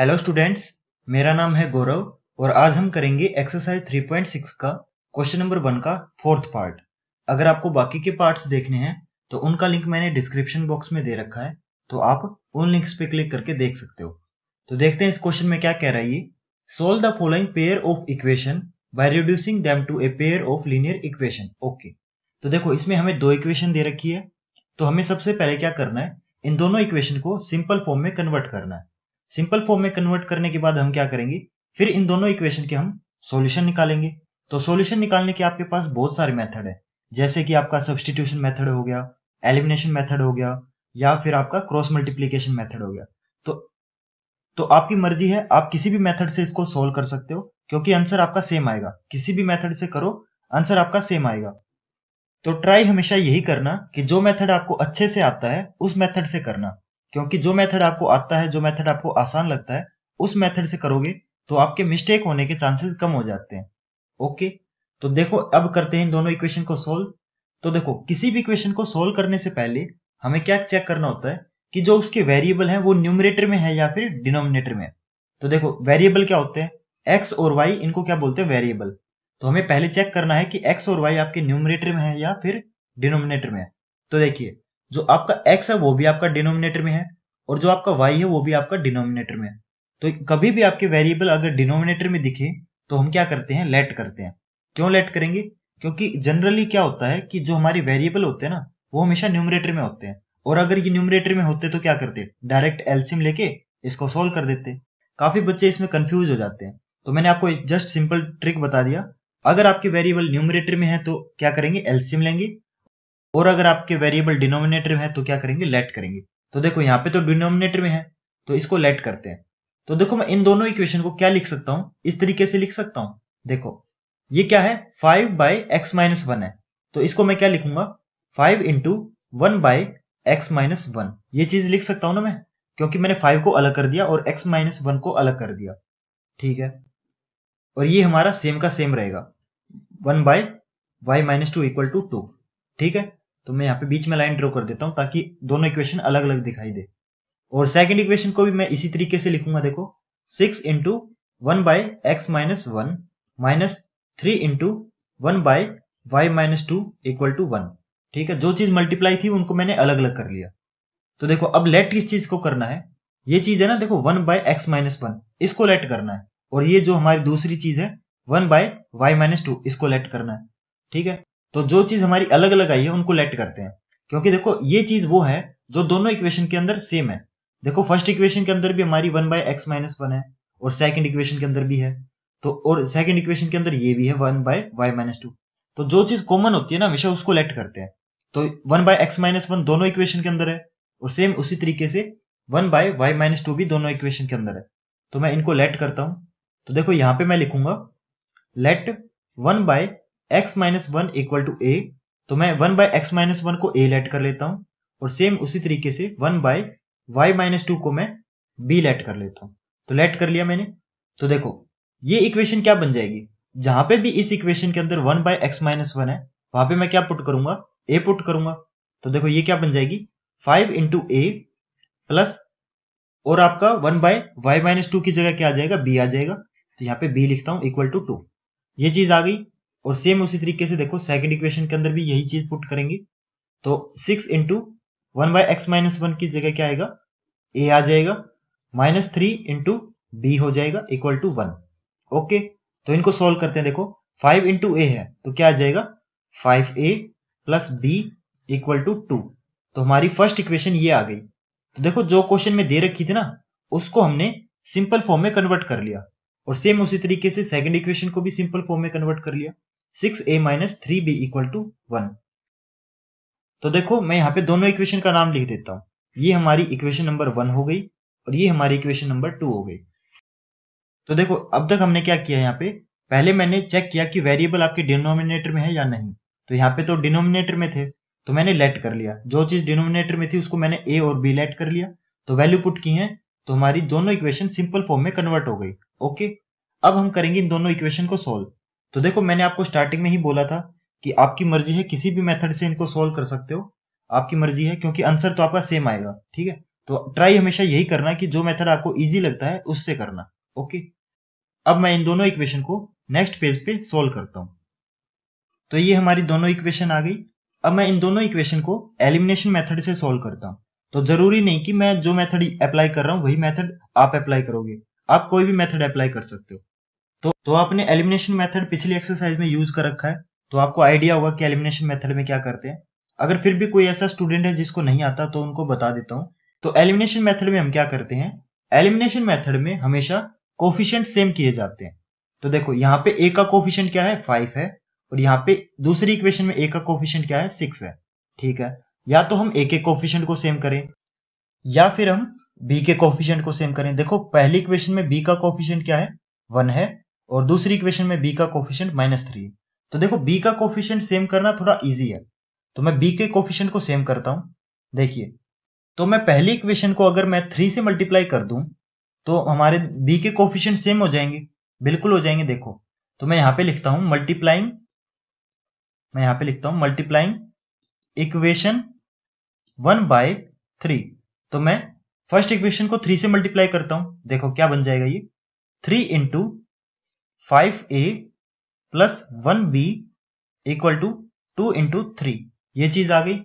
hello students मेरा नाम है गौरव और आज हम करेंगे एक्सरसाइज 3.6 का क्वेश्चन नंबर वन का फोर्थ पार्ट अगर आपको बाकी के पार्ट्स देखने हैं तो उनका लिंक मैंने डिस्क्रिप्शन बॉक्स में दे रखा है तो आप उन लिंक्स पे क्लिक करके देख सकते हो तो देखते हैं इस क्वेश्चन में क्या कह रहा है ये solve the following pair of equation by reducing them to a pair of linear equation okay तो देखो इसमें हमें दो इक्वेशन दे रखी है तो हमें सबसे पहले क्या करना है इन दोनों इक्वेशन को सिंपल फॉर्म में कन्वर्ट करना है सिंपल फॉर्म में कन्वर्ट करने के बाद हम क्या करेंगे फिर इन दोनों इक्वेशन के हम सॉल्यूशन निकालेंगे तो सॉल्यूशन निकालने के आपके पास बहुत सारे मेथड है जैसे कि आपका सब्सटीट्यूशन मेथड हो गया एलिमिनेशन मेथड हो गया या फिर आपका क्रॉस मल्टीप्लीकेशन मेथड हो गया तो तो आपकी मर्जी है आप किसी भी मेथड से इसको सोल्व कर सकते हो क्योंकि आंसर आपका सेम आएगा किसी भी मेथड से करो आंसर आपका सेम आएगा तो ट्राई हमेशा यही करना कि जो मेथड आपको अच्छे से आता है उस मेथड से करना क्योंकि जो मेथड आपको आता है जो मेथड आपको आसान लगता है उस मेथड से करोगे तो आपके मिस्टेक होने के चांसेस कम हो जाते हैं ओके तो देखो अब करते हैं इन दोनों इक्वेशन को सोल्व तो देखो किसी भी इक्वेशन को सोल्व करने से पहले हमें क्या चेक करना होता है कि जो उसके वेरिएबल है वो न्यूमरेटर में है या फिर डिनोमिनेटर में तो देखो वेरिएबल क्या होते हैं एक्स और वाई इनको क्या बोलते हैं वेरिएबल तो हमें पहले चेक करना है कि एक्स और वाई आपके न्यूमरेटर में है या फिर डिनोमिनेटर में है तो देखिए जो आपका एक्स है वो भी आपका डिनोमिनेटर में है और जो आपका वाई है वो भी आपका डिनोमिनेटर में है तो कभी भी आपके वेरिएबल अगर डिनोमिनेटर में दिखे तो हम क्या करते हैं लेट करते हैं क्यों लेट करेंगे क्योंकि जनरली क्या होता है कि जो हमारे वेरिएबल होते हैं ना वो हमेशा न्यूमरेटर में होते हैं और अगर ये न्यूमरेटर में होते तो क्या करते डायरेक्ट एल्सियम लेके इसको सोल्व कर देते काफी बच्चे इसमें कंफ्यूज हो जाते हैं तो मैंने आपको जस्ट सिंपल ट्रिक बता दिया अगर आपके वेरिएबल न्यूमरेटर में है तो क्या करेंगे एल्सियम लेंगे और अगर आपके वेरिएबल डिनोमिनेटर में है तो क्या करेंगे लेट करेंगे तो देखो यहाँ पे तो डिनोमिनेटर में है तो इसको लेट करते हैं तो देखो मैं इन दोनों इक्वेशन को क्या लिख सकता हूं इस तरीके से लिख सकता हूं देखो ये क्या है five by X minus one है तो इसको मैं क्या लिखूंगा five into one by X minus one ये चीज लिख सकता हूं ना मैं क्योंकि मैंने फाइव को अलग कर दिया और एक्स माइनस वन को अलग कर दिया ठीक है और ये हमारा सेम का सेम रहेगा one by Y minus two equal to two ठीक है तो मैं यहाँ पे बीच में लाइन ड्रॉ कर देता हूं ताकि दोनों इक्वेशन अलग अलग दिखाई दे और सेकेंड इक्वेशन को भी मैं इसी तरीके से लिखूंगा देखो six into one by X minus one minus three into one by Y minus two equal to one ठीक है जो चीज मल्टीप्लाई थी उनको मैंने अलग अलग कर लिया तो देखो अब लेट किस चीज को करना है ये चीज है ना देखो one by X minus one इसको लेट करना है और ये जो हमारी दूसरी चीज है one by Y minus two इसको लेट करना है ठीक है तो जो चीज हमारी अलग अलग आई है उनको लेट करते हैं क्योंकि देखो ये चीज वो है जो दोनों इक्वेशन के अंदर सेम है देखो फर्स्ट इक्वेशन के अंदर भी हमारी one by X minus one है और सेकंड इक्वेशन के अंदर भी है तो और सेकंड इक्वेशन के अंदर ये भी है one by Y minus two तो जो चीज कॉमन होती है ना हमेशा उसको लेट करते हैं तो one by X minus one दोनों इक्वेशन के अंदर है और सेम उसी तरीके से one by Y minus two भी दोनों इक्वेशन के अंदर है तो मैं इनको लेट करता हूं तो देखो यहां पे मैं लिखूंगा let one by X minus one equal to A तो मैं one by X minus one को a लेट कर लेता हूं और सेम उसी तरीके से one by Y minus two को मैं बी लेट कर लेता हूं तो लेट कर लिया मैंने तो देखो ये इक्वेशन क्या बन जाएगी जहां पे भी इस इक्वेशन के अंदर one by X minus one है वहां पे मैं क्या पुट करूंगा ए पुट करूंगा तो देखो ये क्या बन जाएगी फाइव इंटू ए प्लस और आपका one by Y minus two की जगह क्या आ जाएगा बी आ जाएगा तो यहाँ पे बी लिखता हूं इक्वल टू टू ये चीज आ गई और सेम उसी तरीके से देखो सेकंड इक्वेशन के अंदर भी यही चीज पुट करेंगे तो six into one by X minus one की जगह क्या आएगा ए आ जाएगा माइनस थ्री इंटू बी हो जाएगा इक्वल टू वन ओके तो इनको सोल्व करते हैं देखो फाइव इंटू ए है तो क्या आ जाएगा five A plus B equal to two तो हमारी फर्स्ट इक्वेशन ये आ गई तो देखो जो क्वेश्चन में दे रखी थी ना उसको हमने सिंपल फॉर्म में कन्वर्ट कर लिया और सेम उसी तरीके से सेकंड इक्वेशन को भी सिंपल फॉर्म में कन्वर्ट कर लिया six A minus three B equal to one तो देखो मैं यहाँ पे दोनों इक्वेशन का नाम लिख देता हूं ये हमारी इक्वेशन नंबर वन हो गई और ये हमारी इक्वेशन नंबर टू हो गई तो देखो अब तक हमने क्या किया यहाँ पे पहले मैंने चेक किया कि वेरिएबल आपके डिनोमिनेटर में है या नहीं तो यहाँ पे तो डिनोमिनेटर में थे तो मैंने लेट कर लिया जो चीज डिनोमिनेटर में थी उसको मैंने ए और बी लेट कर लिया तो वैल्यू पुट की है तो हमारी दोनों इक्वेशन सिंपल फॉर्म में कन्वर्ट हो गई ओके अब हम करेंगे इन दोनों इक्वेशन को सोल्व तो देखो मैंने आपको स्टार्टिंग में ही बोला था कि आपकी मर्जी है किसी भी मेथड से इनको सोल्व कर सकते हो आपकी मर्जी है क्योंकि आंसर तो आपका सेम आएगा ठीक है तो ट्राई हमेशा यही करना कि जो मेथड आपको इजी लगता है उससे करना ओके अब मैं इन दोनों इक्वेशन को नेक्स्ट पेज पे सोल्व करता हूं तो ये हमारी दोनों इक्वेशन आ गई अब मैं इन दोनों इक्वेशन को एलिमिनेशन मेथड से सोल्व करता हूं तो जरूरी नहीं कि मैं जो मेथड अप्लाई कर रहा हूं वही मेथड आप अप्लाई करोगे आप कोई भी मेथड अप्लाई कर सकते हो तो तो आपने एलिमिनेशन मेथड पिछली एक्सरसाइज में यूज कर रखा है तो आपको आइडिया होगा कि एलिमिनेशन मेथड में क्या करते हैं अगर फिर भी कोई ऐसा स्टूडेंट है जिसको नहीं आता तो उनको बता देता हूं तो एलिमिनेशन मेथड में हम क्या करते हैं एलिमिनेशन मेथड में हमेशा कोफिशियंट सेम किए जाते हैं तो देखो यहाँ पे ए का कोफिशियंट क्या है फाइव है और यहाँ पे दूसरी इक्वेशन में ए का कोफिशियंट क्या है सिक्स है ठीक है या तो हम ए के कोफिशियंट को सेम करें या फिर हम बी के कोफिशियंट को सेम करें देखो पहली इक्वेशन में बी का कोफिशियंट क्या है वन है और दूसरी इक्वेशन में बी का कोफिशियंट माइनस थ्री तो देखो बी का कोफिशियंट सेम करना थोड़ा ईजी है तो मैं बी के कोफिशियंट को सेम करता हूं देखिए तो मैं पहली इक्वेशन को अगर मैं थ्री से मल्टीप्लाई कर दूं तो हमारे बी के कोफिशियंट सेम हो जाएंगे बिल्कुल हो जाएंगे देखो तो मैं यहां पे लिखता हूं मल्टीप्लाइंग मैं यहां पे लिखता हूं multiplying equation one by three तो मैं फर्स्ट इक्वेशन को थ्री से मल्टीप्लाई करता हूं देखो क्या बन जाएगा ये three into five A plus one B equal to two into three ये चीज आ गई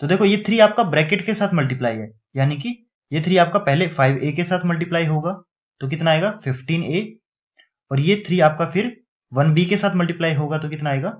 तो देखो ये थ्री आपका ब्रैकेट के साथ मल्टीप्लाई है यानी कि ये थ्री आपका पहले फाइव ए के साथ मल्टीप्लाई होगा तो कितना आएगा फिफ्टीन ए और ये थ्री आपका फिर वन बी के साथ मल्टीप्लाई होगा तो कितना आएगा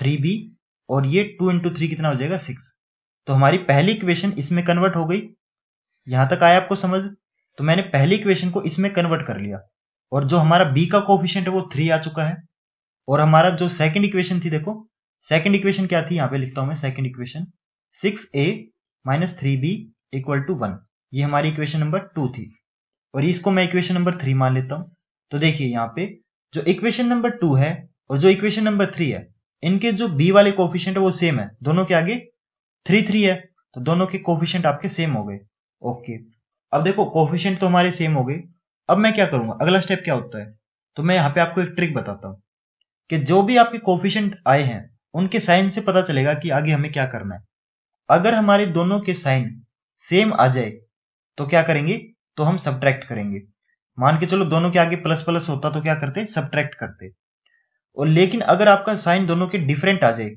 थ्री बी और ये टू इंटू थ्री कितना हो जाएगा सिक्स तो हमारी पहली इक्वेशन इसमें कन्वर्ट हो गई यहां तक आया आपको समझ तो मैंने पहली इक्वेशन को इसमें कन्वर्ट कर लिया और जो हमारा बी का कोफिशियंट है वो थ्री आ चुका है और हमारा जो सेकंड इक्वेशन थी देखो सेकंड इक्वेशन क्या थी यहाँ पे लिखता हूं मैं second equation six A minus three B equal to one ये हमारी इक्वेशन नंबर टू थी और इसको मैं इक्वेशन नंबर थ्री मान लेता हूं तो देखिए यहाँ पे जो इक्वेशन नंबर टू है और जो इक्वेशन नंबर थ्री है इनके जो बी वाले कोफिशियंट है वो सेम है दोनों के आगे थ्री थ्री है तो दोनों के कोफिशियंट आपके सेम हो गए ओके अब देखो कोफिशियंट तो हमारे सेम हो गए अब मैं क्या करूंगा अगला स्टेप क्या होता है तो मैं यहाँ पे आपको एक ट्रिक बताता हूँ कि जो भी आपके कोफिशेंट आए हैं उनके साइन से पता चलेगा कि आगे हमें क्या करना है अगर हमारे दोनों के साइन सेम आ जाए तो क्या करेंगे तो हम सब्ट्रैक्ट करेंगे मान के चलो दोनों के आगे प्लस प्लस होता तो क्या करते सब्ट्रैक्ट करते और लेकिन अगर आपका साइन दोनों के डिफरेंट आ जाए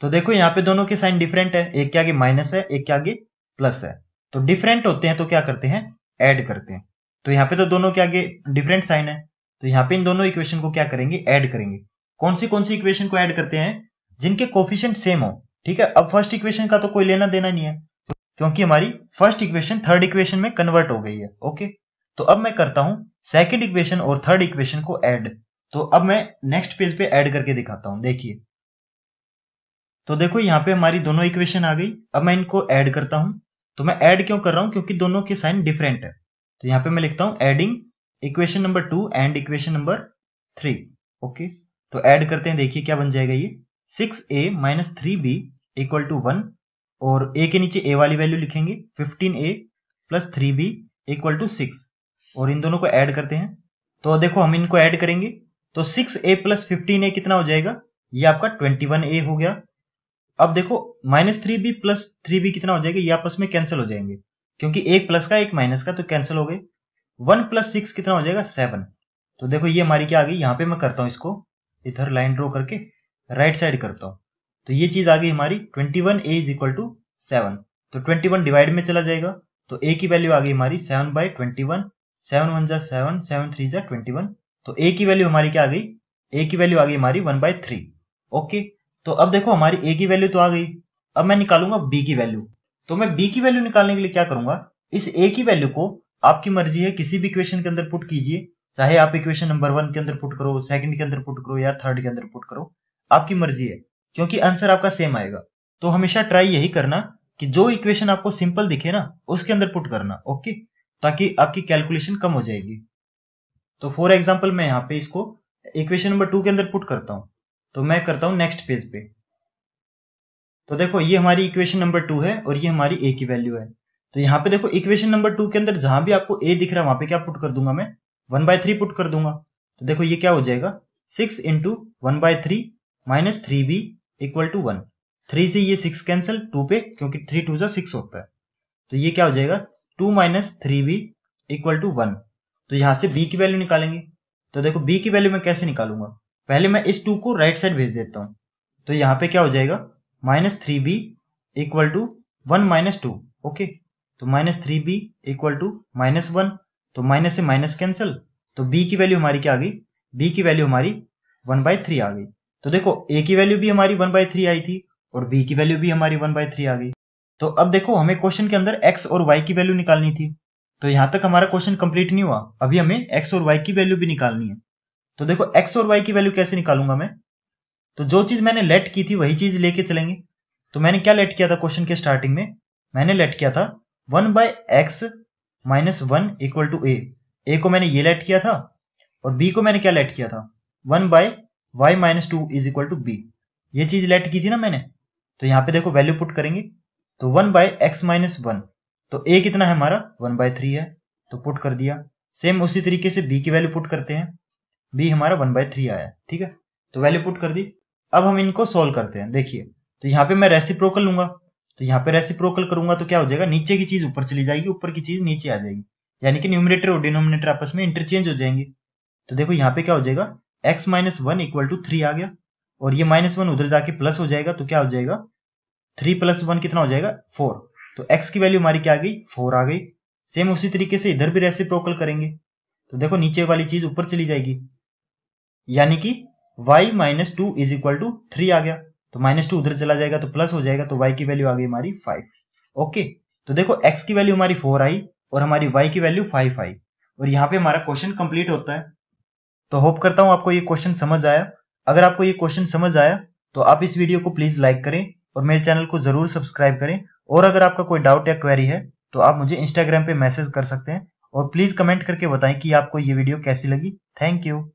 तो देखो यहाँ पे दोनों के साइन डिफरेंट है एक के आगे माइनस है एक के आगे प्लस है तो डिफरेंट होते हैं तो क्या करते हैं ऐड करते हैं तो यहाँ पे तो दोनों के आगे डिफरेंट साइन है तो यहाँ पे इन दोनों इक्वेशन को क्या करेंगे ऐड करेंगे कौन सी कौन सी इक्वेशन को ऐड करते हैं जिनके कोफिशियंट सेम हो ठीक है अब फर्स्ट इक्वेशन का तो कोई लेना देना नहीं है क्योंकि हमारी फर्स्ट इक्वेशन थर्ड इक्वेशन में कन्वर्ट हो गई है ओके तो अब मैं करता हूं सेकेंड इक्वेशन और थर्ड इक्वेशन को ऐड तो अब मैं नेक्स्ट पेज पे ऐड करके दिखाता हूं देखिए तो देखो यहाँ पे हमारी दोनों इक्वेशन आ गई अब मैं इनको ऐड करता हूं तो मैं ऐड क्यों कर रहा हूं क्योंकि दोनों के साइन डिफरेंट है तो यहां पे मैं लिखता हूं adding equation number two and equation number three okay तो ऐड करते हैं देखिए क्या बन जाएगा ये six A minus three B equal to one और ए के नीचे ए वाली वैल्यू लिखेंगे fifteen A plus three B equal to six और इन दोनों को ऐड करते हैं तो देखो हम इनको ऐड करेंगे तो six A plus fifteen A कितना हो जाएगा ये आपका ट्वेंटी वन ए हो गया अब देखो minus three B plus three B कितना हो जाएगा ये आपस में कैंसिल हो जाएंगे क्योंकि एक प्लस का एक माइनस का तो कैंसिल हो गए वन प्लस सिक्स कितना हो जाएगा सेवन तो देखो ये हमारी क्या आ गई यहाँ पे मैं करता हूँ इसको इधर लाइन ड्रॉ करके राइट साइड करता हूं तो ये चीज आ गई हमारी twenty one A is equal to seven तो ट्वेंटी वन डिवाइड में चला जाएगा तो ए की वैल्यू आ गई हमारी seven by twenty one seven one जा सेवन सेवन थ्री जा ट्वेंटी वन तो ए की वैल्यू हमारी क्या आ गई ए की वैल्यू आ गई हमारी वन बाय थ्री ओके तो अब देखो हमारी ए की वैल्यू तो आ गई अब मैं निकालूंगा बी की वैल्यू तो मैं बी की वैल्यू निकालने के लिए क्या करूंगा इस ए की वैल्यू को आपकी मर्जी है किसी भी इक्वेशन के अंदर पुट कीजिए चाहे आप इक्वेशन नंबर वन के अंदर पुट करो सेकंड के अंदर पुट करो या थर्ड के अंदर पुट करो आपकी मर्जी है क्योंकि आंसर आपका सेम आएगा तो हमेशा ट्राई यही करना कि जो इक्वेशन आपको सिंपल दिखे ना उसके अंदर पुट करना ओके ताकि आपकी कैलकुलेशन कम हो जाएगी तो फॉर एग्जाम्पल मैं यहाँ पे इसको इक्वेशन नंबर टू के अंदर पुट करता हूँ तो मैं करता हूँ नेक्स्ट पेज पे तो देखो ये हमारी इक्वेशन नंबर टू है और ये हमारी ए की वैल्यू है तो यहाँ पे देखो इक्वेशन नंबर टू के अंदर जहां भी आपको ए दिख रहा है वहां पे क्या पुट कर दूंगा मैं वन बाय थ्री पुट कर दूंगा तो देखो ये क्या हो जाएगा six into one by three minus three B equal to one three से ये सिक्स कैंसिल टू पे क्योंकि थ्री टू जो सिक्स होता है तो ये क्या हो जाएगा two minus three B equal to one तो यहाँ से बी की वैल्यू निकालेंगे तो देखो बी की वैल्यू मैं कैसे निकालूंगा पहले मैं इस टू को राइट साइड भेज देता हूँ तो यहाँ पे क्या हो जाएगा minus three B equal to one minus two okay तो minus three B equal to minus one तो माइनस से माइनस कैंसिल तो बी की वैल्यू हमारी क्या आ गई बी की वैल्यू हमारी वन बाय थ्री आ गई तो देखो ए की वैल्यू भी हमारी वन बाय थ्री आई थी और बी की वैल्यू भी हमारी वन बाय थ्री आ गई तो अब देखो हमें क्वेश्चन के अंदर एक्स और वाई की वैल्यू निकालनी थी तो यहां तक हमारा क्वेश्चन कंप्लीट नहीं हुआ अभी हमें एक्स और वाई की वैल्यू भी निकालनी है तो देखो एक्स और वाई की वैल्यू कैसे निकालूंगा मैं तो जो चीज मैंने लेट की थी वही चीज लेके चलेंगे तो मैंने क्या लेट किया था क्वेश्चन के स्टार्टिंग में मैंने लेट किया था one by X minus one equal to A A को मैंने ये लेट किया था और बी को मैंने क्या लेट किया था one by Y minus two is equal to B ये चीज लेट की थी ना मैंने तो यहां पे देखो वैल्यू पुट करेंगे तो one by X minus one तो ए कितना है हमारा वन बाय थ्री है तो पुट कर दिया सेम उसी तरीके से बी की वैल्यू पुट करते हैं बी हमारा वन बाय थ्री आया ठीक है तो वैल्यू पुट कर दी अब हम इनको सोल्व करते हैं देखिए तो यहाँ पे मैं रेसिप्रोकल लूंगा तो यहाँ पे रेसिप्रोकल करूंगा तो क्या हो जाएगा नीचे की चीज ऊपर चली जाएगी ऊपर की चीज नीचे आ जाएगी यानी कि न्यूमिनेटर और डिनोमिनेटर आपस में इंटरचेंज हो जाएंगे तो देखो यहाँ पे क्या हो जाएगा X minus one equal to three आ गया और ये माइनस वन उधर जाके प्लस हो जाएगा तो क्या हो जाएगा थ्री प्लस वन कितना हो जाएगा फोर तो एक्स की वैल्यू हमारी क्या आ गई फोर आ गई सेम उसी तरीके से इधर भी रेसिप्रोकल करेंगे तो देखो नीचे वाली चीज ऊपर चली जाएगी यानी कि Y minus two is equal to three आ गया तो माइनस टू उधर चला जाएगा तो प्लस हो जाएगा तो वाई की वैल्यू आ गई हमारी फाइव ओके तो देखो एक्स की वैल्यू हमारी फोर आई और हमारी वाई की वैल्यू फाइव आई और यहाँ पे हमारा क्वेश्चन कंप्लीट होता है तो होप करता हूँ आपको ये क्वेश्चन समझ आया अगर आपको ये क्वेश्चन समझ आया तो आप इस वीडियो को प्लीज लाइक करें और मेरे चैनल को जरूर सब्सक्राइब करें और अगर आपका कोई डाउट या क्वेरी है तो आप मुझे इंस्टाग्राम पे मैसेज कर सकते हैं और प्लीज कमेंट करके बताएं कि आपको ये वीडियो कैसी लगी थैंक यू